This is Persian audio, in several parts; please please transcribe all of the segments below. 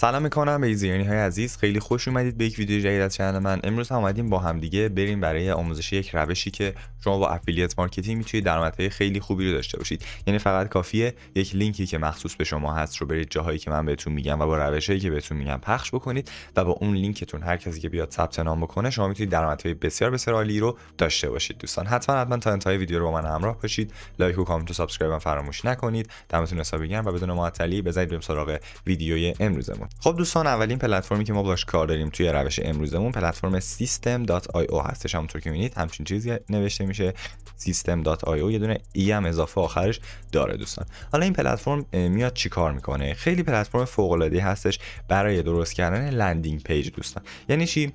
سلام میکنم به ایزیانی های عزیز خیلی خوش اومدید به یک ویدیو جدید از کانال من امروز هم اومدیم با همدیگه بریم برای آموزش یک روشی که شما با افیلیت مارکتینگ میتونید درآمدهای خیلی خوبی رو داشته باشید یعنی فقط کافیه یک لینکی که مخصوص به شما هست رو برید جاهایی که من بهتون میگم و با روشی که بهتون میگم پخش بکنید و با اون لینکتون هر کسی که بیاد ثبت نام بکنه شما میتونید درآمدهای بسیار بسیار عالی رو داشته باشید دوستان حتما حتما تا انتهای ویدیو رو با من همراه باشید لایک و کامنت و سابسکرایب فراموش نکنید دمتون حسابی گرم و بدون معطلی بزنید بریم سراغ ویدیوی امروزمون خب دوستان اولین پلتفرمی که ما باش کار داریم توی روش امروزمون پلتفرم system.io هستش همونطور که می‌بینید همچین چیزی نوشته میشه system.io یه دونه ای هم اضافه آخرش داره دوستان حالا این پلتفرم میاد چیکار میکنه خیلی پلتفرم فوق العاده هستش برای درست کردن لندینگ پیج دوستان یعنی چی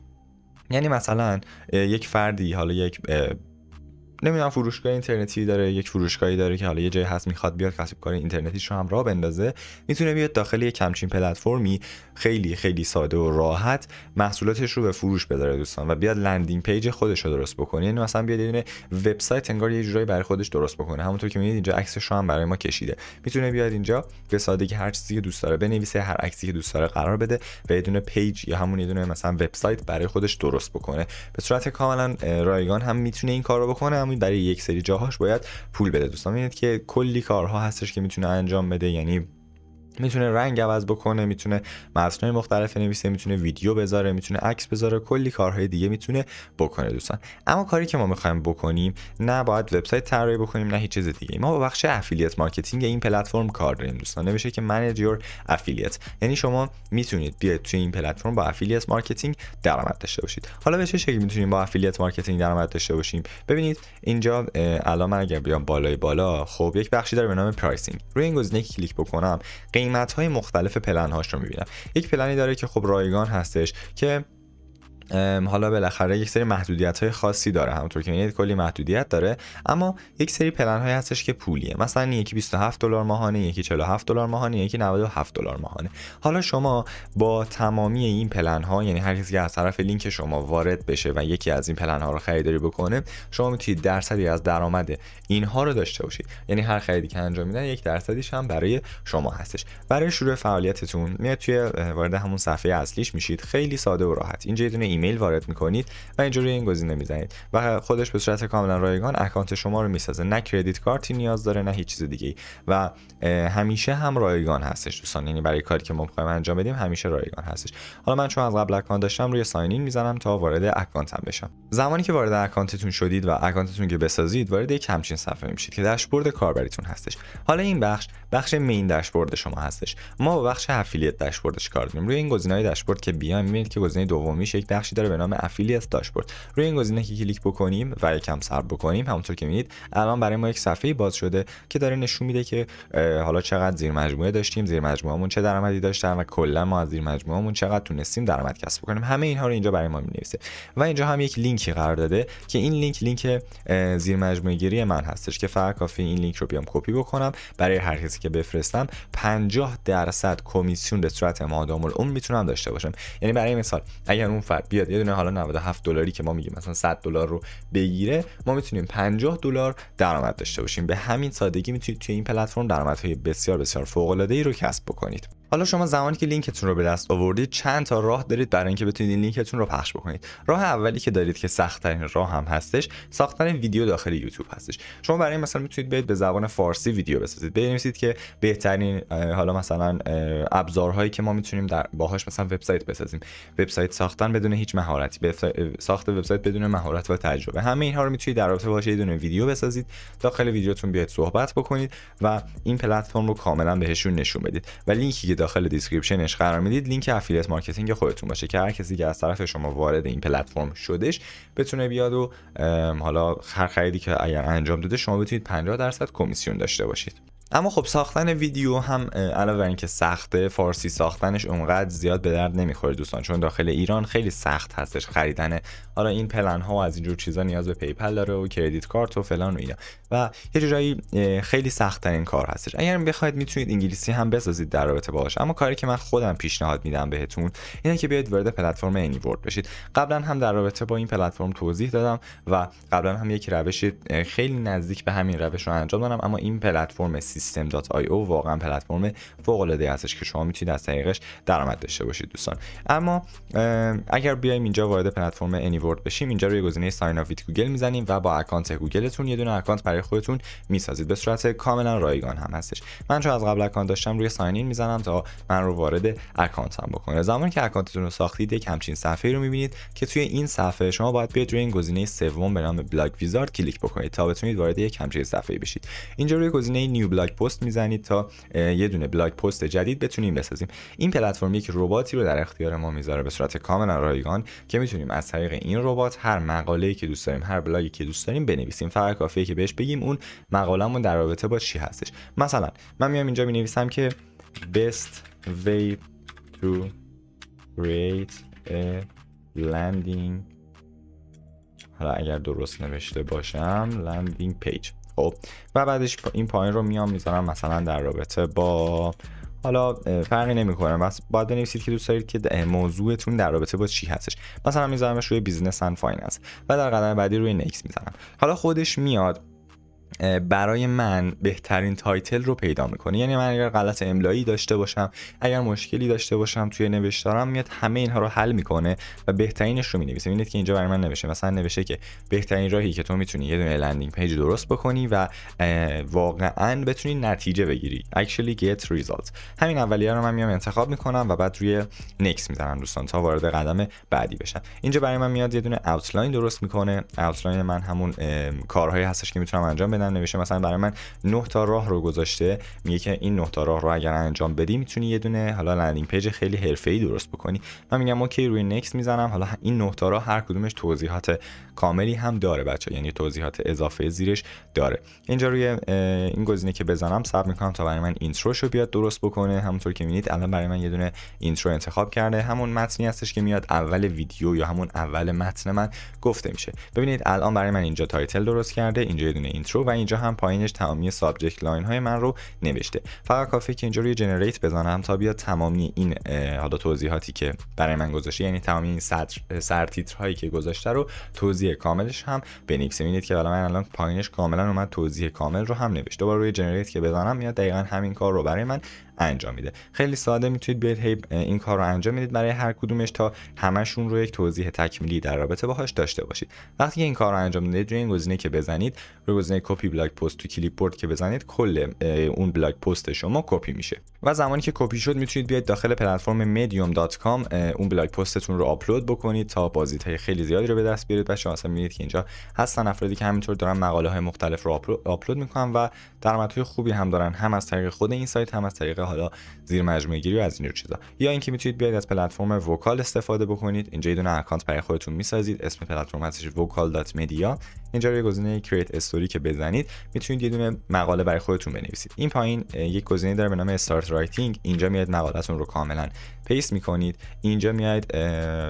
یعنی مثلا یک فردی حالا یک نمیدونم فروشگاه اینترنتی داره یک فروشگاهی داره که حالا یه جای هست میخواد بیاد کار اینترنتیش رو هم راه بندازه میتونه بیاد داخل یک کمچین پلتفرمی خیلی خیلی ساده و راحت محصولاتش رو به فروش بذاره دوستان و بیاد لندینگ پیج خودش رو درست بکنه یعنی مثلا بیاد یه وبسایت انگار یه جورایی برای خودش درست بکنه همونطور که میبینید اینجا عکسش رو هم برای ما کشیده میتونه بیاد اینجا به سادگی هر چیزی که دوست داره بنویسه هر عکسی که دوست داره قرار بده و یه دونه پیج یا همون یه دونه مثلا وبسایت برای خودش درست بکنه به صورت کاملا رایگان هم میتونه این کارو بکنه میتونید یک سری جاهاش باید پول بده دوستان ببینید که کلی کارها هستش که میتونه انجام بده یعنی میتونه رنگ عوض بکنه میتونه متنای مختلف نویسه میتونه ویدیو بذاره میتونه عکس بذاره کلی کارهای دیگه میتونه بکنه دوستان اما کاری که ما میخوایم بکنیم نه باید وبسایت طراحی بکنیم نه هیچ چیز دیگه ما با بخش افیلیت مارکتینگ این پلتفرم کار داریم دوستان نمیشه که منیج افیلیت یعنی شما میتونید بیاید توی این پلتفرم با افیلیت مارکتینگ درآمد داشته باشید حالا به چه شکلی میتونیم با افیلیت مارکتینگ درآمد داشته باشیم ببینید اینجا الان من اگر بیام بالای بالا خب یک بخشی داره به نام پرایسینگ روی این گزینه کلیک بکنم قیمت های مختلف پلن هاش رو میبینم یک پلنی داره که خب رایگان هستش که حالا بالاخره یک سری محدودیت های خاصی داره همونطور که میبینید کلی محدودیت داره اما یک سری پلن های هستش که پولیه مثلا یکی 27 دلار ماهانه یکی 47 دلار ماهانه یکی 97 دلار ماهانه حالا شما با تمامی این پلن ها یعنی هر کسی که از طرف لینک شما وارد بشه و یکی از این پلن ها رو خریداری بکنه شما میتونید درصدی از درآمد اینها رو داشته باشید یعنی هر خریدی که انجام میدن یک درصدیش هم برای شما هستش برای شروع فعالیتتون میاد توی وارد همون صفحه اصلیش میشید خیلی ساده و راحت اینجا یه ایمیل وارد میکنید و اینجوری این گزینه میزنید و خودش به صورت کاملا رایگان اکانت شما رو میسازه نه کردیت کارتی نیاز داره نه هیچ چیز دیگه و همیشه هم رایگان هستش دوستان یعنی برای کاری که ما انجام بدیم همیشه رایگان هستش حالا من چون از قبل اکانت داشتم روی ساین این میزنم تا وارد اکانتم بشم زمانی که وارد اکانتتون شدید و اکانتتون که بسازید وارد یک همچین صفحه میشید که داشبورد کاربریتون هستش حالا این بخش بخش مین داشبورد شما هستش ما با بخش افیلیت داشبوردش کار روی این های داشبورد که بیایم میبینید که گزینه دومیش یک بخشی داره به نام افیلیت داشبورد روی این گزینه که کلیک بکنیم و یکم سر بکنیم همونطور که میبینید الان برای ما یک صفحه باز شده که داره نشون میده که حالا چقدر زیر مجموعه داشتیم زیر مجموعهمون چه درآمدی داشتن و کلا ما از زیر مجموعهمون چقدر تونستیم درآمد کسب بکنیم همه اینها رو اینجا برای ما مینویسه و اینجا هم یک لینکی قرار داده که این لینک لینک زیر مجموعه گیری من هستش که فقط کافی این لینک رو بیام کپی بکنم برای هر کسی که بفرستم 50 درصد کمیسیون به صورت مادام العمر میتونم داشته باشم یعنی برای مثال اگر اون فرد بیاد یه دونه حالا 97 دلاری که ما میگیم مثلا 100 دلار رو بگیره ما میتونیم 50 دلار درآمد داشته باشیم به همین سادگی میتونید توی این پلتفرم درآمدهای بسیار بسیار فوق العاده ای رو کسب بکنید حالا شما زمانی که لینکتون رو به دست آوردید چند تا راه دارید برای اینکه بتونید این لینکتون رو پخش بکنید راه اولی که دارید که سختترین راه هم هستش ساختن ویدیو داخل یوتیوب هستش شما برای مثلا میتونید برید به زبان فارسی ویدیو بسازید بنویسید که بهترین حالا مثلا ابزارهایی که ما میتونیم در باهاش مثلا وبسایت بسازیم وبسایت ساختن بدون هیچ مهارتی ساخت وبسایت بدون مهارت و تجربه همه اینها رو میتونید در رابطه باشه یه ویدیو بسازید داخل ویدیوتون بیاید صحبت بکنید و این پلتفرم رو کاملا بهشون نشون بدید و لینکی داخل دیسکریپشنش قرار میدید لینک افیلیت مارکتینگ خودتون باشه که هر کسی که از طرف شما وارد این پلتفرم شدش بتونه بیاد و حالا هر خریدی که اگر انجام داده شما بتونید 50 درصد کمیسیون داشته باشید اما خب ساختن ویدیو هم علاوه بر اینکه سخته فارسی ساختنش اونقدر زیاد به درد نمیخوره دوستان چون داخل ایران خیلی سخت هستش خریدن حالا این پلن ها و از اینجور چیزا نیاز به پیپل داره و کردیت کارت و فلان و اینا و یه جورایی خیلی سخت این کار هستش اگر بخواید میتونید انگلیسی هم بسازید در رابطه باهاش اما کاری که من خودم پیشنهاد میدم بهتون اینه که بیاید وارد پلتفرم ورد بشید قبلا هم در رابطه با این پلتفرم توضیح دادم و قبلا هم یک روش خیلی نزدیک به همین روش رو انجام دادم اما این پلتفرم system.io واقعا پلتفرم فوق العاده هستش که شما میتونید از طریقش درآمد داشته باشید دوستان اما اگر بیایم اینجا وارد پلتفرم انیورد بشیم اینجا روی گزینه ساین اپ گوگل میزنیم و با اکانت گوگلتون یه دونه اکانت برای خودتون میسازید به صورت کاملا رایگان هم هستش من چون از قبل اکانت داشتم روی ساین این میزنم تا من رو وارد اکانتم بکنه زمانی که اکانتتون رو ساختید یک همچین صفحه رو میبینید که توی این صفحه شما باید بیاید روی این گزینه سوم به نام بلاگ ویزارد کلیک بکنید تا بتونید وارد یک همچین صفحه بشید اینجا روی گزینه نیو بلاگ پست میزنید تا یه دونه بلاگ پست جدید بتونیم بسازیم این پلتفرم یک رباتی رو در اختیار ما میذاره به صورت کاملا رایگان که میتونیم از طریق این ربات هر ای که دوست داریم هر بلاگی که دوست داریم بنویسیم فقط کافیه که بهش بگیم اون مقالهمون در رابطه با چی هستش مثلا من میام اینجا مینویسم که best way to create a landing حالا اگر درست نوشته باشم landing page خب و بعدش این پایین رو میام میذارم مثلا در رابطه با حالا فرقی نمیکنه بس باید بنویسید که دوست دارید که موضوعتون در رابطه با چی هستش مثلا میذارمش روی بیزنس اند فایننس و در قدم بعدی روی نکس میذارم حالا خودش میاد برای من بهترین تایتل رو پیدا میکنه یعنی من اگر غلط املایی داشته باشم اگر مشکلی داشته باشم توی نوشتارم میاد همه اینها رو حل میکنه و بهترینش رو مینویسه ببینید که اینجا برای من نوشته مثلا نوشته که بهترین راهی که تو میتونی یه دونه لندینگ پیج درست بکنی و واقعا بتونی نتیجه بگیری actually get ریزالت. همین اولیه رو من میام انتخاب میکنم و بعد روی نکس میذارم دوستان تا وارد قدم بعدی بشم اینجا برای من میاد یه دونه اوتلاین درست میکنه اوتلاین من همون کارهایی هستش که میتونم انجام بدم نوشته مثلا برای من 9 تا راه رو گذاشته میگه که این 9 تا راه رو اگر انجام بدی میتونی یه دونه حالا لندینگ پیج خیلی حرفه‌ای درست بکنی من میگم اوکی روی نکس میزنم حالا این 9 تا راه هر کدومش توضیحات کاملی هم داره بچه یعنی توضیحات اضافه زیرش داره اینجا روی این گزینه که بزنم صبر میکنم تا برای من شو بیاد درست بکنه همونطور که میبینید الان برای من یه دونه اینترو انتخاب کرده همون متنی هستش که میاد اول ویدیو یا همون اول متن من گفته میشه ببینید الان برای من اینجا تایتل درست کرده اینجا یه دونه اینترو و اینجا هم پایینش تمامی سابجکت لاین های من رو نوشته فقط کافی که اینجا روی جنریت بزنم تا بیا تمامی این حالا توضیحاتی که برای من گذاشته یعنی تمامی این سطر سرتیتر هایی که گذاشته رو توضیح کاملش هم بنویسه میدید که من الان پایینش کاملا اومد توضیح کامل رو هم نوشته دوباره روی جنریت که بزنم میاد دقیقا همین کار رو برای من انجام میده خیلی ساده میتونید بیاید هی این کار رو انجام میدید برای هر کدومش تا همشون رو یک توضیح تکمیلی در رابطه باهاش داشته باشید وقتی این کار رو انجام میدید روی این گزینه که بزنید روی گزینه کپی بلاگ پست تو کلیپ بورد که بزنید کل اون بلاگ پست شما کپی میشه و زمانی که کپی شد میتونید بیاید داخل پلتفرم medium.com اون بلاگ پستتون رو آپلود بکنید تا بازدیدهای خیلی زیادی رو به دست بیارید بچه‌ها اصلا میبینید که اینجا هستن افرادی که همینطور دارن مقاله های مختلف رو آپلود میکنن و درآمدهای خوبی هم دارن هم از طریق خود این سایت هم از طریق حالا زیر مجموعه گیری و از اینجور چیزا یا اینکه میتونید بیاید از پلتفرم وکال استفاده بکنید اینجا یه دونه اکانت برای خودتون میسازید اسم پلتفرم هستش vocal.media اینجا روی گزینه create استوری که بزنید میتونید یه دونه مقاله برای خودتون بنویسید این پایین یک گزینه داره به نام استارت رایتینگ اینجا میاد مقالهتون رو کاملا پیست میکنید اینجا میاد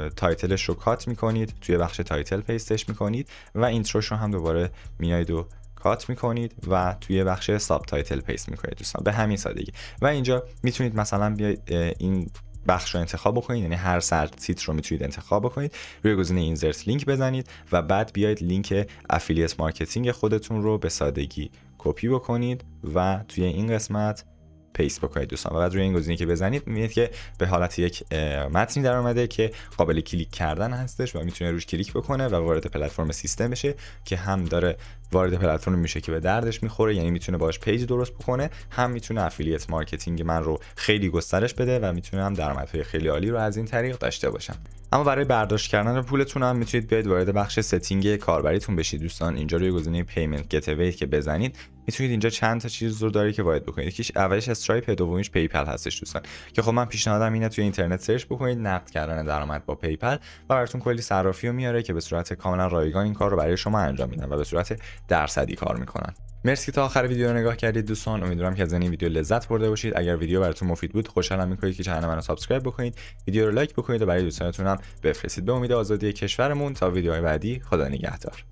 تایتلش رو کات میکنید توی بخش تایتل پیستش میکنید و اینتروش رو هم دوباره میاید و کات میکنید و توی بخش ساب تایتل پیست میکنید دوستان به همین سادگی و اینجا میتونید مثلا بیاید این بخش رو انتخاب بکنید یعنی هر سر تیتر رو میتونید انتخاب بکنید روی گزینه اینزرت لینک بزنید و بعد بیاید لینک افیلیت مارکتینگ خودتون رو به سادگی کپی بکنید و توی این قسمت پیست بکنید دوستان و بعد روی این گزینه که بزنید میبینید که به حالت یک متنی در اومده که قابل کلیک کردن هستش و میتونه روش کلیک بکنه و وارد پلتفرم سیستم بشه که هم داره وارد پلتفرم میشه که به دردش میخوره یعنی میتونه باش پیج درست بکنه هم میتونه افیلیت مارکتینگ من رو خیلی گسترش بده و میتونه هم درآمدهای خیلی عالی رو از این طریق داشته باشم اما برای برداشت کردن پولتون هم میتونید بیاید وارد بخش ستینگ کاربریتون بشید دوستان اینجا روی گزینه پیمنت گتوی که بزنید میتونید اینجا چند تا چیز رو داری که باید بکنید یکیش اولش استرایپ دومیش پیپل هستش دوستان که خب من پیشنهادم اینه توی اینترنت سرچ بکنید نقد کردن درآمد با پیپل و براتون کلی صرافی رو میاره که به صورت کاملا رایگان این کار رو برای شما انجام میدن و به صورت درصدی کار میکنن مرسی تا آخر ویدیو رو نگاه کردید دوستان امیدوارم که از این ویدیو لذت برده باشید اگر ویدیو براتون مفید بود خوشحالم میکنید که چنل منو سابسکرایب بکنید ویدیو رو لایک بکنید و برای دوستانتون بفرستید به امید آزادی کشورمون تا ویدیوهای بعدی خدا نگهدار